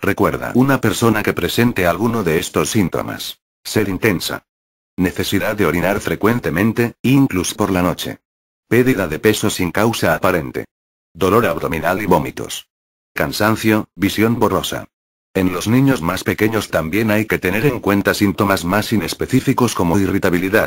Recuerda, una persona que presente alguno de estos síntomas. Ser intensa. Necesidad de orinar frecuentemente, incluso por la noche. Pérdida de peso sin causa aparente. Dolor abdominal y vómitos. Cansancio, visión borrosa. En los niños más pequeños también hay que tener en cuenta síntomas más inespecíficos como irritabilidad,